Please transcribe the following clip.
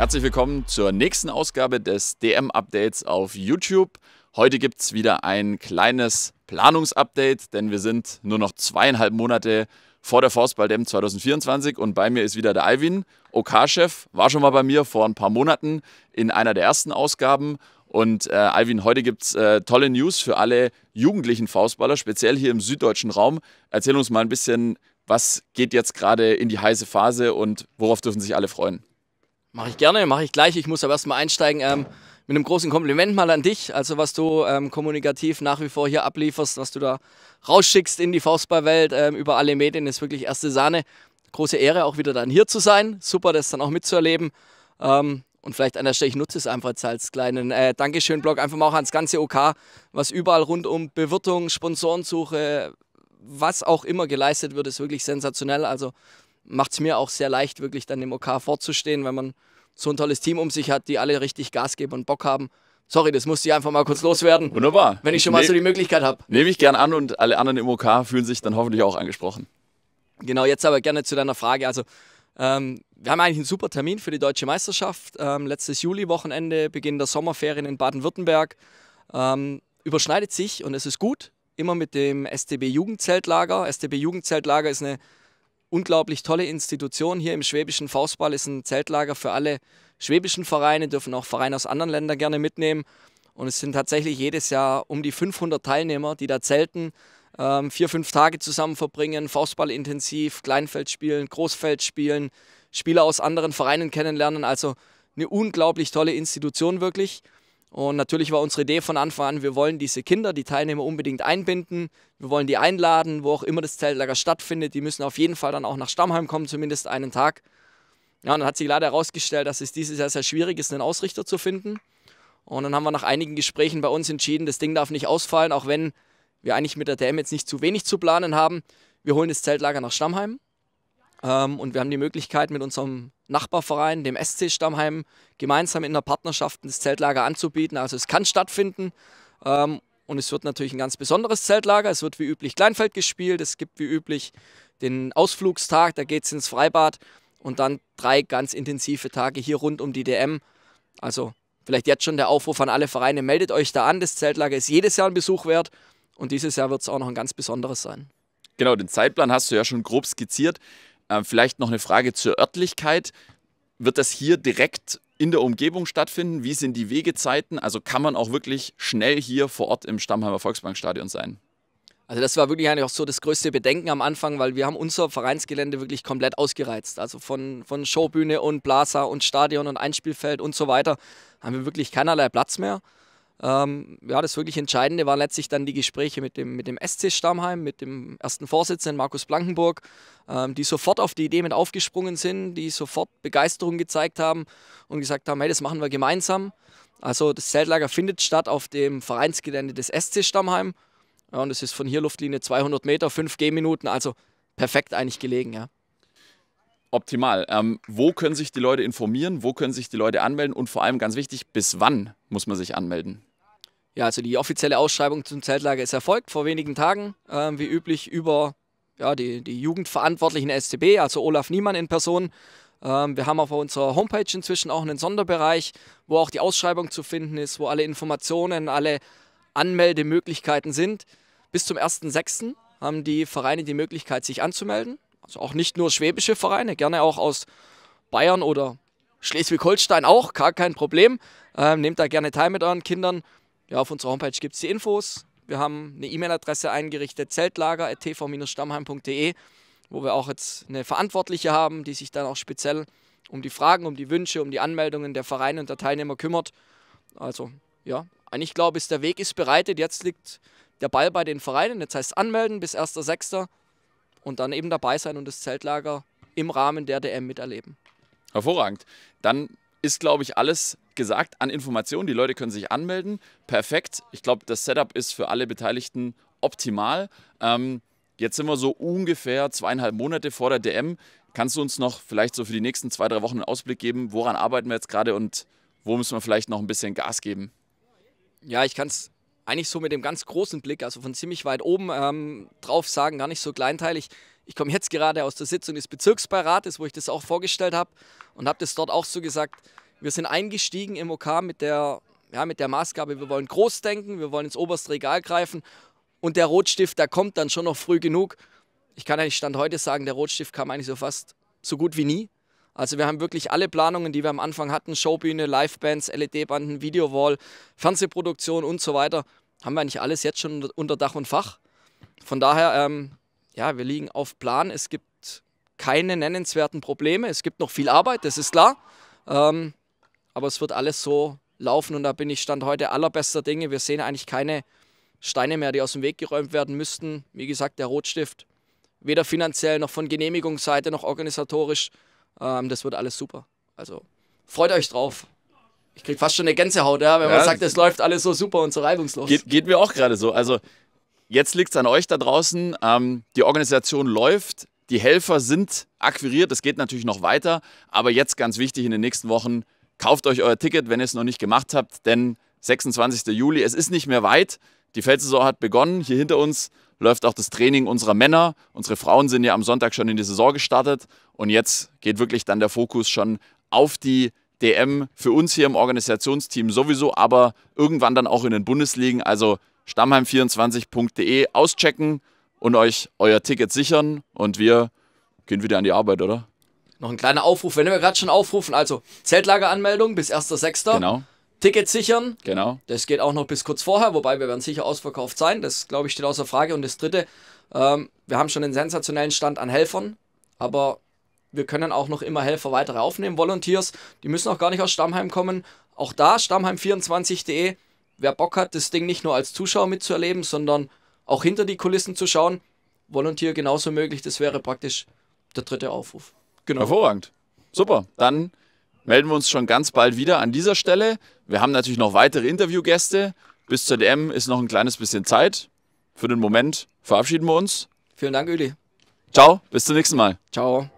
Herzlich willkommen zur nächsten Ausgabe des DM-Updates auf YouTube. Heute gibt es wieder ein kleines Planungsupdate, denn wir sind nur noch zweieinhalb Monate vor der Forstball DM 2024 und bei mir ist wieder der Alvin, OK-Chef, war schon mal bei mir vor ein paar Monaten in einer der ersten Ausgaben. Und äh, Alvin, heute gibt es äh, tolle News für alle jugendlichen Faustballer, speziell hier im süddeutschen Raum. Erzähl uns mal ein bisschen, was geht jetzt gerade in die heiße Phase und worauf dürfen sich alle freuen? Mache ich gerne, mache ich gleich. Ich muss aber erstmal einsteigen ähm, mit einem großen Kompliment mal an dich. Also was du ähm, kommunikativ nach wie vor hier ablieferst, was du da rausschickst in die Faustballwelt ähm, über alle Medien, ist wirklich erste Sahne. Große Ehre, auch wieder dann hier zu sein. Super, das dann auch mitzuerleben. Ähm, und vielleicht an der Stelle, ich nutze es einfach als kleinen äh, Dankeschön-Blog, einfach mal auch ans ganze OK, was überall rund um Bewirtung, Sponsorensuche, was auch immer geleistet wird, ist wirklich sensationell. Also macht es mir auch sehr leicht, wirklich dann im OK vorzustehen, wenn man so ein tolles Team um sich hat, die alle richtig Gas geben und Bock haben. Sorry, das musste ich einfach mal kurz loswerden. Wunderbar. Wenn ich schon mal ne so die Möglichkeit habe. Nehme ich gern an und alle anderen im OK fühlen sich dann hoffentlich auch angesprochen. Genau, jetzt aber gerne zu deiner Frage. Also, ähm, wir haben eigentlich einen super Termin für die deutsche Meisterschaft. Ähm, letztes Juli-Wochenende, Beginn der Sommerferien in Baden-Württemberg. Ähm, überschneidet sich und es ist gut, immer mit dem STB Jugendzeltlager. STB Jugendzeltlager ist eine unglaublich tolle Institution hier im schwäbischen Faustball, ist ein Zeltlager für alle schwäbischen Vereine, dürfen auch Vereine aus anderen Ländern gerne mitnehmen. Und es sind tatsächlich jedes Jahr um die 500 Teilnehmer, die da zelten, ähm, vier, fünf Tage zusammen verbringen, Faustball intensiv, Kleinfeld spielen, Großfeld spielen, Spieler aus anderen Vereinen kennenlernen. Also eine unglaublich tolle Institution wirklich. Und natürlich war unsere Idee von Anfang an, wir wollen diese Kinder, die Teilnehmer unbedingt einbinden, wir wollen die einladen, wo auch immer das Zeltlager stattfindet, die müssen auf jeden Fall dann auch nach Stammheim kommen, zumindest einen Tag. Ja, und dann hat sich leider herausgestellt, dass es dieses Jahr sehr schwierig ist, einen Ausrichter zu finden. Und dann haben wir nach einigen Gesprächen bei uns entschieden, das Ding darf nicht ausfallen, auch wenn wir eigentlich mit der DM jetzt nicht zu wenig zu planen haben. Wir holen das Zeltlager nach Stammheim ähm, und wir haben die Möglichkeit, mit unserem Nachbarverein, dem SC Stammheim, gemeinsam in der Partnerschaft das Zeltlager anzubieten. Also es kann stattfinden. Ähm, und es wird natürlich ein ganz besonderes Zeltlager. Es wird wie üblich Kleinfeld gespielt. Es gibt wie üblich den Ausflugstag, da geht es ins Freibad. Und dann drei ganz intensive Tage hier rund um die DM. Also vielleicht jetzt schon der Aufruf an alle Vereine, meldet euch da an. Das Zeltlager ist jedes Jahr ein Besuch wert. Und dieses Jahr wird es auch noch ein ganz besonderes sein. Genau, den Zeitplan hast du ja schon grob skizziert. Äh, vielleicht noch eine Frage zur Örtlichkeit. Wird das hier direkt in der Umgebung stattfinden? Wie sind die Wegezeiten? Also kann man auch wirklich schnell hier vor Ort im Stammheimer Volksbankstadion sein? Also das war wirklich eigentlich auch so das größte Bedenken am Anfang, weil wir haben unser Vereinsgelände wirklich komplett ausgereizt. Also von, von Showbühne und Plaza und Stadion und Einspielfeld und so weiter haben wir wirklich keinerlei Platz mehr. Ähm, ja, das wirklich Entscheidende waren letztlich dann die Gespräche mit dem, mit dem SC Stammheim, mit dem ersten Vorsitzenden Markus Blankenburg, ähm, die sofort auf die Idee mit aufgesprungen sind, die sofort Begeisterung gezeigt haben und gesagt haben, hey, das machen wir gemeinsam. Also das Zeltlager findet statt auf dem Vereinsgelände des SC Stammheim ja, und es ist von hier Luftlinie 200 Meter, 5 G-Minuten, also perfekt eigentlich gelegen, ja. Optimal. Ähm, wo können sich die Leute informieren? Wo können sich die Leute anmelden? Und vor allem ganz wichtig, bis wann muss man sich anmelden? Ja, also die offizielle Ausschreibung zum Zeltlager ist erfolgt vor wenigen Tagen, äh, wie üblich über ja, die, die Jugendverantwortlichen STB, also Olaf Niemann in Person. Ähm, wir haben auf unserer Homepage inzwischen auch einen Sonderbereich, wo auch die Ausschreibung zu finden ist, wo alle Informationen, alle Anmeldemöglichkeiten sind. Bis zum 1.6. haben die Vereine die Möglichkeit, sich anzumelden. Also auch nicht nur schwäbische Vereine, gerne auch aus Bayern oder Schleswig-Holstein auch, gar kein Problem. Ähm, nehmt da gerne teil mit euren Kindern. Ja, auf unserer Homepage gibt es die Infos. Wir haben eine E-Mail-Adresse eingerichtet, zeltlager.tv-stammheim.de, wo wir auch jetzt eine Verantwortliche haben, die sich dann auch speziell um die Fragen, um die Wünsche, um die Anmeldungen der Vereine und der Teilnehmer kümmert. Also, ja, ich glaube, ist der Weg ist bereitet. Jetzt liegt der Ball bei den Vereinen. Jetzt heißt es anmelden bis 1.6. und dann eben dabei sein und das Zeltlager im Rahmen der DM miterleben. Hervorragend. Dann ist, glaube ich, alles gesagt an Informationen. Die Leute können sich anmelden. Perfekt. Ich glaube, das Setup ist für alle Beteiligten optimal. Ähm, jetzt sind wir so ungefähr zweieinhalb Monate vor der DM. Kannst du uns noch vielleicht so für die nächsten zwei, drei Wochen einen Ausblick geben? Woran arbeiten wir jetzt gerade und wo müssen wir vielleicht noch ein bisschen Gas geben? Ja, ich kann es eigentlich so mit dem ganz großen Blick, also von ziemlich weit oben ähm, drauf sagen, gar nicht so kleinteilig. Ich komme jetzt gerade aus der Sitzung des Bezirksbeirates, wo ich das auch vorgestellt habe und habe das dort auch so gesagt. Wir sind eingestiegen im OK mit der, ja, mit der Maßgabe, wir wollen groß denken, wir wollen ins oberste Regal greifen und der Rotstift, der kommt dann schon noch früh genug. Ich kann eigentlich Stand heute sagen, der Rotstift kam eigentlich so fast so gut wie nie. Also wir haben wirklich alle Planungen, die wir am Anfang hatten, Showbühne, Livebands, LED-Banden, Videowall, Fernsehproduktion und so weiter, haben wir eigentlich alles jetzt schon unter Dach und Fach. Von daher ähm, ja, wir liegen auf Plan. Es gibt keine nennenswerten Probleme. Es gibt noch viel Arbeit, das ist klar. Ähm, aber es wird alles so laufen und da bin ich Stand heute allerbester Dinge. Wir sehen eigentlich keine Steine mehr, die aus dem Weg geräumt werden müssten. Wie gesagt, der Rotstift, weder finanziell noch von Genehmigungsseite noch organisatorisch. Ähm, das wird alles super. Also freut euch drauf. Ich kriege fast schon eine Gänsehaut, ja, wenn ja, man sagt, es läuft alles so super und so reibungslos. Geht, geht mir auch gerade so. Also Jetzt liegt es an euch da draußen. Ähm, die Organisation läuft, die Helfer sind akquiriert, es geht natürlich noch weiter, aber jetzt ganz wichtig in den nächsten Wochen, kauft euch euer Ticket, wenn ihr es noch nicht gemacht habt, denn 26. Juli, es ist nicht mehr weit. Die Feldsaison hat begonnen. Hier hinter uns läuft auch das Training unserer Männer. Unsere Frauen sind ja am Sonntag schon in die Saison gestartet und jetzt geht wirklich dann der Fokus schon auf die DM für uns hier im Organisationsteam sowieso, aber irgendwann dann auch in den Bundesligen. Also stammheim24.de auschecken und euch euer Ticket sichern und wir gehen wieder an die Arbeit, oder? Noch ein kleiner Aufruf, wenn wir gerade schon aufrufen, also Zeltlageranmeldung bis 1.6. Genau. Ticket sichern. Genau. Das geht auch noch bis kurz vorher, wobei wir werden sicher ausverkauft sein. Das, glaube ich, steht außer Frage. Und das Dritte, ähm, wir haben schon einen sensationellen Stand an Helfern, aber wir können auch noch immer Helfer weitere aufnehmen. Volunteers, die müssen auch gar nicht aus Stammheim kommen. Auch da, stammheim24.de, wer Bock hat, das Ding nicht nur als Zuschauer mitzuerleben, sondern auch hinter die Kulissen zu schauen, Volunteer genauso möglich. Das wäre praktisch der dritte Aufruf. Genau. Hervorragend. Super. Dann melden wir uns schon ganz bald wieder an dieser Stelle. Wir haben natürlich noch weitere Interviewgäste. Bis zur DM ist noch ein kleines bisschen Zeit. Für den Moment verabschieden wir uns. Vielen Dank, Uli. Ciao, bis zum nächsten Mal. Ciao.